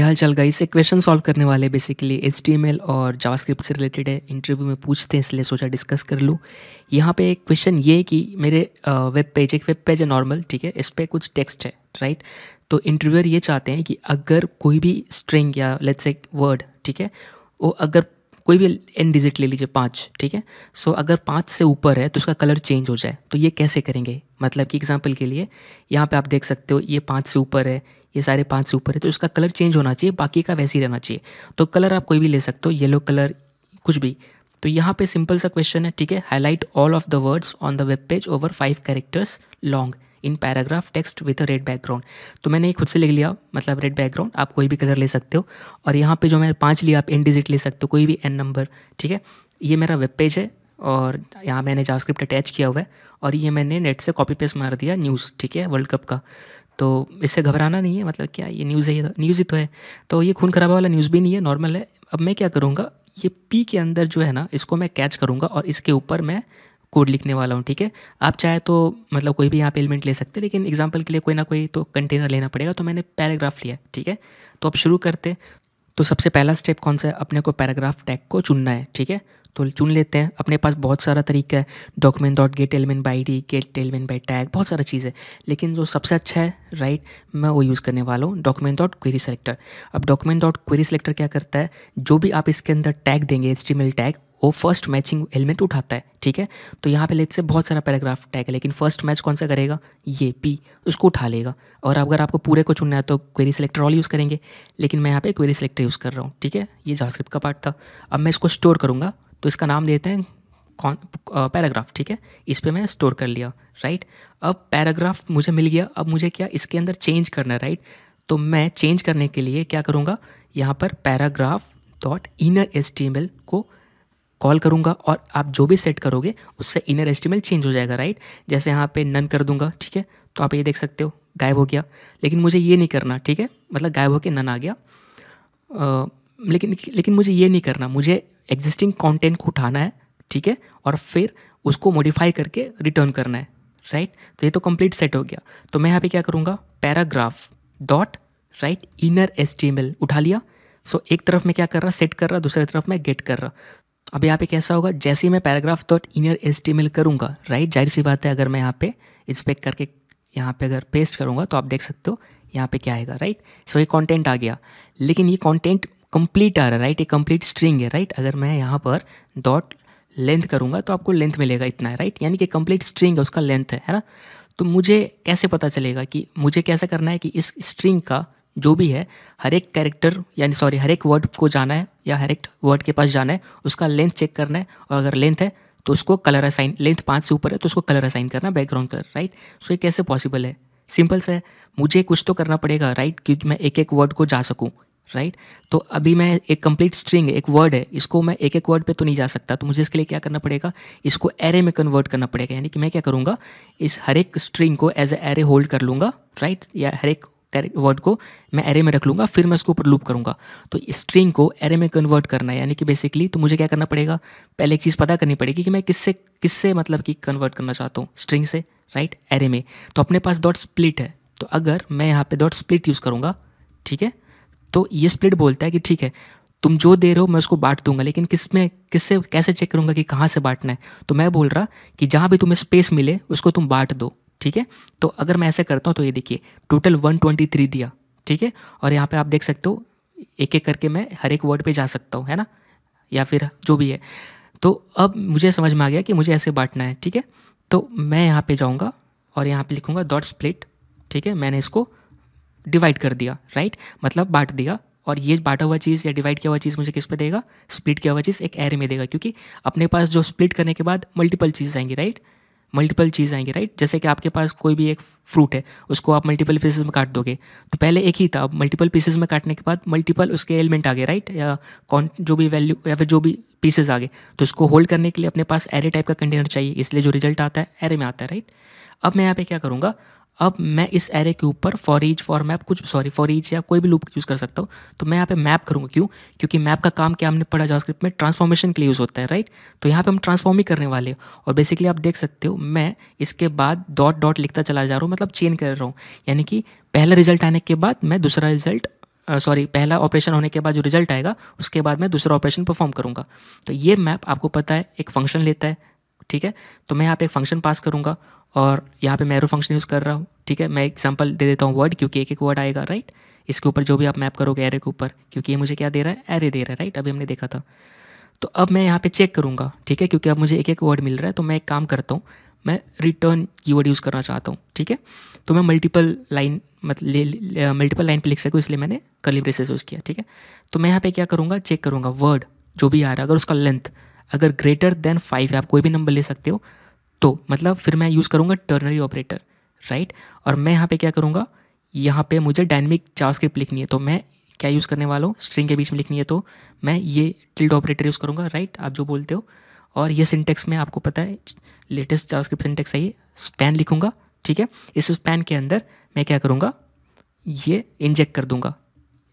क्या हाल चल गई इसे क्वेश्चन सॉल्व करने वाले बेसिकली एच और जावास्क्रिप्ट से रिलेटेड है इंटरव्यू में पूछते हैं इसलिए सोचा डिस्कस कर लूँ यहाँ पे एक क्वेश्चन ये है कि मेरे वेब पेज एक वेब पेज है नॉर्मल ठीक है इस पर कुछ टेक्स्ट है राइट तो इंटरव्यूअर ये चाहते हैं कि अगर कोई भी स्ट्रिंग या लेट्स एक वर्ड ठीक है वो अगर कोई भी एन डिजिट ले लीजिए पाँच ठीक है सो अगर पाँच से ऊपर है तो उसका कलर चेंज हो जाए तो ये कैसे करेंगे मतलब कि एग्जाम्पल के लिए यहाँ पे आप देख सकते हो ये पाँच से ऊपर है ये सारे पाँच से ऊपर है तो इसका कलर चेंज होना चाहिए बाकी का वैसे ही रहना चाहिए तो कलर आप कोई भी ले सकते हो येलो कलर कुछ भी तो यहाँ पर सिंपल सा क्वेश्चन है ठीक है highlight all of the words on the web page over five characters long in paragraph text with a red background तो मैंने ये खुद से लिख लिया मतलब रेड बैकग्राउंड आप कोई भी कलर ले सकते हो और यहाँ पे जो मैंने पाँच लिया आप एन डिजिट ले सकते हो कोई भी एन नंबर ठीक है ये मेरा वेब पेज है और यहाँ मैंने जावास्क्रिप्ट अटैच किया हुआ है और ये मैंने नेट से कॉपी पेस्ट मार दिया न्यूज़ ठीक है वर्ल्ड कप का तो इससे घबराना नहीं है मतलब क्या ये न्यूज़ है न्यूज़ तो, ही तो है तो ये खून खराबा वाला न्यूज़ भी नहीं है नॉर्मल है अब मैं क्या करूँगा ये पी के अंदर जो है ना इसको मैं कैच करूँगा और इसके ऊपर मैं कोड लिखने वाला हूँ ठीक है आप चाहे तो मतलब कोई भी यहाँ पे एलिमेंट ले सकते हैं लेकिन एग्जाम्पल के लिए कोई ना कोई तो कंटेनर लेना पड़ेगा तो मैंने पैराग्राफ लिया ठीक है तो अब शुरू करते तो सबसे पहला स्टेप कौन सा है अपने को पैराग्राफ टैग को चुनना है ठीक है तो चुन लेते हैं अपने पास बहुत सारा तरीका है document dot get element by ID get element by tag बहुत सारा चीज़ है लेकिन जो सबसे अच्छा है राइट मैं वो यूज़ करने वाला हूँ डॉक्यूमेंट डॉट क्वेरी सेलेक्टर अब डॉक्यूमेंट डॉट क्वेरी सेलेक्टर क्या करता है जो भी आप इसके अंदर टैग देंगे एच टैग वो फर्स्ट मैचिंग एलिमेंट उठाता है ठीक है तो यहाँ पे लेट से बहुत सारा पैराग्राफ टैग है लेकिन फर्स्ट मैच कौन सा करेगा ये पी उसको उठा लेगा और अगर आपको पूरे को चुनना है तो क्वेरी सेलेक्टर ऑल यूज़ करेंगे लेकिन मैं यहाँ पे क्वेरी सेलेक्टर यूज़ कर रहा हूँ ठीक है ये जहाँ का पार्ट था अब मैं इसको स्टोर करूँगा तो इसका नाम देते हैं कौन पैराग्राफ ठीक है इस पर मैं स्टोर कर लिया राइट अब पैराग्राफ मुझे मिल गया अब मुझे क्या इसके अंदर चेंज करना है राइट तो मैं चेंज करने के लिए क्या करूँगा यहाँ पर पैराग्राफ डॉट इनर एस को कॉल करूँगा और आप जो भी सेट करोगे उससे इनर एस चेंज हो जाएगा राइट जैसे यहाँ पे नन कर दूंगा ठीक है तो आप ये देख सकते हो गायब हो गया लेकिन मुझे ये नहीं करना ठीक है मतलब गायब होकर नन आ गया आ, लेकिन लेकिन मुझे ये नहीं करना मुझे एग्जिस्टिंग कॉन्टेंट को उठाना है ठीक है और फिर उसको मॉडिफाई करके रिटर्न करना है राइट तो ये तो कंप्लीट सेट हो गया तो मैं यहाँ पे क्या करूँगा paragraph dot right inner S उठा लिया सो so, एक तरफ मैं क्या कर रहा सेट कर रहा दूसरी तरफ मैं गेट कर रहा अब यहाँ पे कैसा होगा जैसे ही मैं पैराग्राफ डॉट इनर एस करूँगा राइट जाहिर सी बात है अगर मैं यहाँ पे इंस्पेक्ट करके यहाँ पे अगर पेस्ट करूँगा तो आप देख सकते हो यहाँ पे क्या आएगा राइट सो so, ये कंटेंट आ गया लेकिन ये कंटेंट कंप्लीट आ रहा है राइट ये कंप्लीट स्ट्रिंग है राइट अगर मैं यहाँ पर डॉट लेंथ करूँगा तो आपको लेंथ मिलेगा इतना है राइट यानी कि कंप्लीट स्ट्रिंग है उसका लेंथ है है ना तो मुझे कैसे पता चलेगा कि मुझे कैसे करना है कि इस स्ट्रिंग का जो भी है हर एक कैरेक्टर यानी सॉरी हर एक वर्ड को जाना है या हर एक वर्ड के पास जाना है उसका लेंथ चेक करना है और अगर लेंथ है तो उसको कलर असाइन लेंथ पाँच से ऊपर है तो उसको कलर असाइन करना बैकग्राउंड कलर राइट सो ये कैसे पॉसिबल है सिंपल सा है मुझे कुछ तो करना पड़ेगा राइट कि मैं एक एक वर्ड को जा सकूँ राइट right? तो अभी मैं एक कंप्लीट स्ट्रिंग एक वर्ड है इसको मैं एक एक वर्ड पे तो नहीं जा सकता तो मुझे इसके लिए क्या करना पड़ेगा इसको एरे में कन्वर्ट करना पड़ेगा यानी कि मैं क्या करूँगा इस हर एक स्ट्रिंग को एज ए एरे होल्ड कर लूँगा राइट right? या हर एक वर्ड को मैं एरे में रख लूँगा फिर मैं इसके ऊपर लूप करूँगा तो स्ट्रिंग को एरे में कन्वर्ट करना है यानी कि बेसिकली तो मुझे क्या करना पड़ेगा पहले एक चीज़ पता करनी पड़ेगी कि मैं किससे किससे मतलब कि कन्वर्ट करना चाहता हूँ स्ट्रिंग से राइट एरे में तो अपने पास डॉट स्प्लिट है तो अगर मैं यहाँ पे डॉट स्प्लिट यूज़ करूँगा ठीक है तो ये स्प्लिट बोलता है कि ठीक है तुम जो दे रहे हो मैं उसको बांट दूंगा लेकिन किस में किससे कैसे चेक करूंगा कि कहाँ से बांटना है तो मैं बोल रहा कि जहाँ भी तुम्हें स्पेस मिले उसको तुम बांट दो ठीक है तो अगर मैं ऐसे करता हूँ तो ये देखिए टोटल 123 दिया ठीक है और यहाँ पे आप देख सकते हो एक एक करके मैं हर एक वर्ड पे जा सकता हूँ है ना या फिर जो भी है तो अब मुझे समझ में आ गया कि मुझे ऐसे बांटना है ठीक है तो मैं यहाँ पर जाऊँगा और यहाँ पर लिखूँगा डॉट स्प्लिट ठीक है मैंने इसको डिवाइड कर दिया राइट मतलब बांट दिया और ये बांटा हुआ चीज़ या डिवाइड किया हुआ चीज़ मुझे किस पे देगा स्प्लिट किया हुआ चीज़ एक एरे में देगा क्योंकि अपने पास जो स्प्लिट करने के बाद मल्टीपल चीज़ आएंगी राइट मल्टीपल चीज़ आएंगी राइट जैसे कि आपके पास कोई भी एक फ्रूट है उसको आप मल्टीपल पीसेज में काट दोगे तो पहले एक ही था अब मल्टीपल पीसेज में काटने के बाद मल्टीपल उसके एलिमेंट आ गए राइट या कौन जो भी वैल्यू या फिर जो भी पीसेज आ गए तो उसको होल्ड करने के लिए अपने पास एरे टाइप का कंटेनर चाहिए इसलिए जो रिजल्ट आता है एरे में आता है राइट अब मैं यहाँ पे क्या करूँगा अब मैं इस एरे के ऊपर फॉर ईच फॉर मैप कुछ सॉरी फॉर ईच या कोई भी लूप यूज़ कर सकता हूँ तो मैं यहाँ पे मैप करूँगा क्यों क्योंकि मैप का काम क्या हमने पढ़ा जावास्क्रिप्ट में ट्रांसफॉर्मेशन के लिए यूज़ होता है राइट तो यहाँ पे हम ट्रांसफॉर्म ही करने वाले हैं और बेसिकली आप देख सकते हो मैं इसके बाद डॉट डॉट लिखता चला जा रहा हूँ मतलब चेंज कर रहा हूँ यानी कि पहला रिजल्ट आने के बाद मैं दूसरा रिजल्ट सॉरी पहला ऑपरेशन होने के बाद जो रिजल्ट आएगा उसके बाद मैं दूसरा ऑपरेशन परफॉर्म करूँगा तो ये मैप आपको पता है एक फंक्शन लेता है ठीक है तो मैं यहाँ पे एक फंक्शन पास करूँगा और यहाँ पे मैरो फंक्शन यूज़ कर रहा हूँ ठीक है मैं एग्जांपल दे देता हूँ वर्ड क्योंकि एक एक वर्ड आएगा राइट इसके ऊपर जो भी आप मैप करोगे एरे के ऊपर क्योंकि ये मुझे क्या दे रहा है एरे दे रहा है राइट अभी हमने देखा था तो अब मैं यहाँ पे चेक करूँगा ठीक है क्योंकि अब मुझे एक एक वर्ड मिल रहा है तो मैं एक काम करता हूँ मैं रिटर्न वर्ड यूज़ करना चाहता हूँ ठीक है तो मैं मल्टीपल लाइन मतलब मल्टीपल लाइन पर लिख सकूँ इसलिए मैंने कली ब्रेसेस यूज़ किया ठीक है तो मैं यहाँ पर क्या करूँगा चेक करूँगा वर्ड जो भी आ रहा है अगर उसका लेंथ अगर ग्रेटर देन फाइव है आप कोई भी नंबर ले सकते हो तो मतलब फिर मैं यूज़ करूँगा टर्नरी ऑपरेटर राइट और मैं यहाँ पे क्या करूँगा यहाँ पे मुझे डायनमिक जावास्क्रिप्ट लिखनी है तो मैं क्या यूज़ करने वाला हूँ स्ट्रिंग के बीच में लिखनी है तो मैं ये टिल्ड ऑपरेटर यूज़ करूँगा राइट आप जो बोलते हो और ये सिंटेक्स में आपको पता है लेटेस्ट जावास्क्रिप्ट सिंटेक्स है ये स्पैन लिखूँगा ठीक है इस स्पैन के अंदर मैं क्या करूँगा ये इंजेक्ट कर दूँगा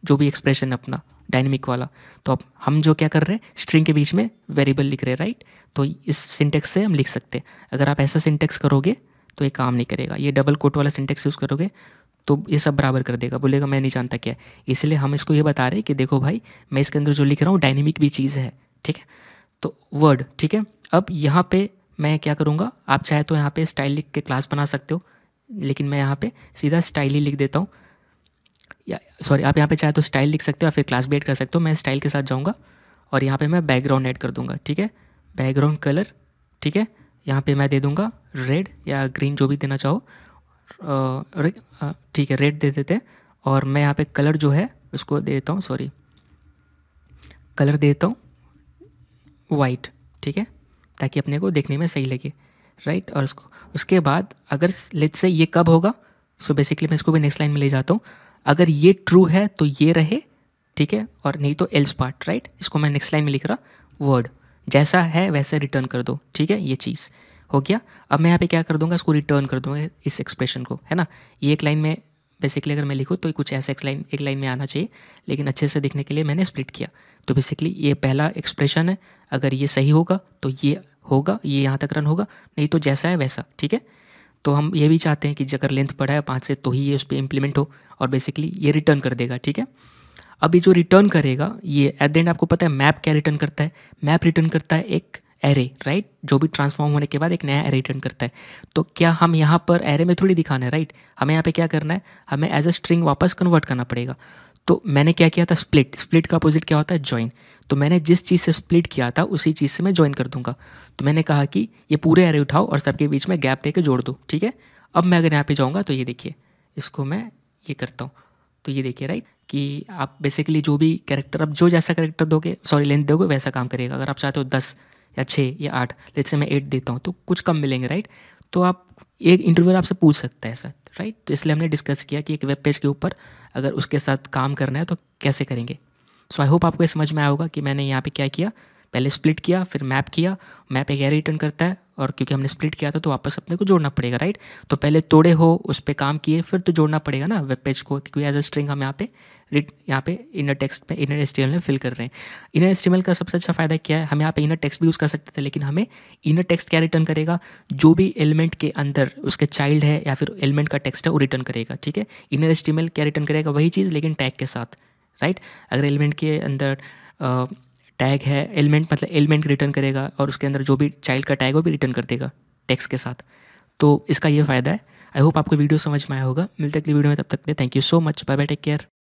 जो भी एक्सप्रेशन अपना डायनेमिक वाला तो अब हम जो क्या कर रहे हैं स्ट्रिंग के बीच में वेरिएबल लिख रहे हैं राइट तो इस सिंटेक्स से हम लिख सकते हैं अगर आप ऐसा सिंटेक्स करोगे तो ये काम नहीं करेगा ये डबल कोट वाला सिंटेक्स यूज़ करोगे तो ये सब बराबर कर देगा बोलेगा मैं नहीं जानता क्या इसलिए हम इसको ये बता रहे हैं कि देखो भाई मैं इसके अंदर जो लिख रहा हूँ डायनेमिक भी चीज़ है ठीक है तो वर्ड ठीक है अब यहाँ पर मैं क्या करूँगा आप चाहे तो यहाँ पर स्टाइल लिख के क्लास बना सकते हो लेकिन मैं यहाँ पर सीधा स्टाइल ही लिख देता हूँ या सॉरी आप यहाँ पे चाहे तो स्टाइल लिख सकते हो या फिर क्लास भी एड कर सकते हो मैं स्टाइल के साथ जाऊँगा और यहाँ पे मैं बैकग्राउंड ऐड कर दूँगा ठीक है बैकग्राउंड कलर ठीक है यहाँ पे मैं दे दूँगा रेड या ग्रीन जो भी देना चाहो ठीक है रेड दे देते हैं और मैं यहाँ पे कलर जो है उसको दे देता हूँ सॉरी कलर दे देता हूँ वाइट ठीक है ताकि अपने को देखने में सही लगे राइट और उसको उसके बाद अगर लेट से ये कब होगा सो so बेसिकली मैं इसको भी नेक्स्ट लाइन में ले जाता हूँ अगर ये ट्रू है तो ये रहे ठीक है और नहीं तो एल्स पार्ट राइट इसको मैं नेक्स्ट लाइन में लिख रहा वर्ड जैसा है वैसे रिटर्न कर दो ठीक है ये चीज़ हो गया अब मैं यहाँ पे क्या कर दूंगा इसको रिटर्न कर दूंगा इस एक्सप्रेशन को है ना ये एक लाइन में बेसिकली अगर मैं लिखूँ तो कुछ ऐसा एक लाइन एक लाइन में आना चाहिए लेकिन अच्छे से दिखने के लिए मैंने स्प्लिट किया तो बेसिकली ये पहला एक्सप्रेशन है अगर ये सही होगा तो ये होगा ये यहाँ तक रन होगा नहीं तो जैसा है वैसा ठीक है तो हम ये भी चाहते हैं कि अगर लेंथ बढ़ा है पाँच से तो ही ये उस पर इम्प्लीमेंट हो और बेसिकली ये रिटर्न कर देगा ठीक है अभी जो रिटर्न करेगा ये एट द एंड आपको पता है मैप क्या रिटर्न करता है मैप रिटर्न करता है एक एरे राइट जो भी ट्रांसफॉर्म होने के बाद एक नया एरे रिटर्न करता है तो क्या हम यहाँ पर एरे में थोड़ी दिखाना है राइट हमें यहाँ पे क्या करना है हमें एज अ स्ट्रिंग वापस कन्वर्ट करना पड़ेगा तो मैंने क्या किया था स्प्लिट स्प्लिट का अपोजिट क्या होता है ज्वाइन तो मैंने जिस चीज़ से स्प्लिट किया था उसी चीज़ से मैं ज्वाइन कर दूंगा तो मैंने कहा कि ये पूरे एरे उठाओ और सबके बीच में गैप दे के जोड़ दो ठीक है अब मैं अगर यहाँ पे जाऊँगा तो ये देखिए इसको मैं ये करता हूँ तो ये देखिए राइट कि आप बेसिकली जो भी करेक्टर अब जो जैसा करेक्टर दोगे सॉरी लेंथ दोगे वैसा काम करेगा अगर आप चाहते हो दस या छः या आठ लेट से मैं एट देता हूँ तो कुछ कम मिलेंगे राइट तो आप एक इंटरव्यूअर आपसे पूछ सकता है सर राइट तो इसलिए हमने डिस्कस किया कि एक वेब पेज के ऊपर अगर उसके साथ काम करना है तो कैसे करेंगे सो आई होप आपको ये समझ में आया होगा कि मैंने यहाँ पे क्या किया पहले स्प्लिट किया फिर मैप किया मैप एक रिटर्न करता है और क्योंकि हमने स्प्लिट किया था तो वापस अपने को जोड़ना पड़ेगा राइट तो पहले तोड़े हो उस पर काम किए फिर तो जोड़ना पड़ेगा ना वेब पेज को क्योंकि एज अ स्ट्रिंग हम यहाँ पे रिट यहाँ पे इनर टेक्स्ट पे इनर एस में फिल कर रहे हैं इनर एस्टिमल का सबसे अच्छा फ़ायदा क्या है हम यहाँ पे इनर टेक्स्ट भी यूज़ कर सकते थे लेकिन हमें इनर टेक्स्ट क्या रिटर्न करेगा जो भी एलिमेंट के अंदर उसके चाइल्ड है या फिर एलिमेंट का टेक्स्ट है वो रिटर्न करेगा ठीक है इनर एस्टीमल क्या रिटर्न करेगा वही चीज़ लेकिन टैग के साथ राइट अगर एलिमेंट के अंदर टैग है एलिमेंट मतलब एलिमेंट रिटर्न करेगा और उसके अंदर जो भी चाइल्ड का टैग वो भी रिटर्न कर देगा टैक्स के साथ तो इसका ये फ़ायदा है आई होप आपको वीडियो समझ में आया होगा मिलते अगली वीडियो में तब तक के thank you so much bye bye take care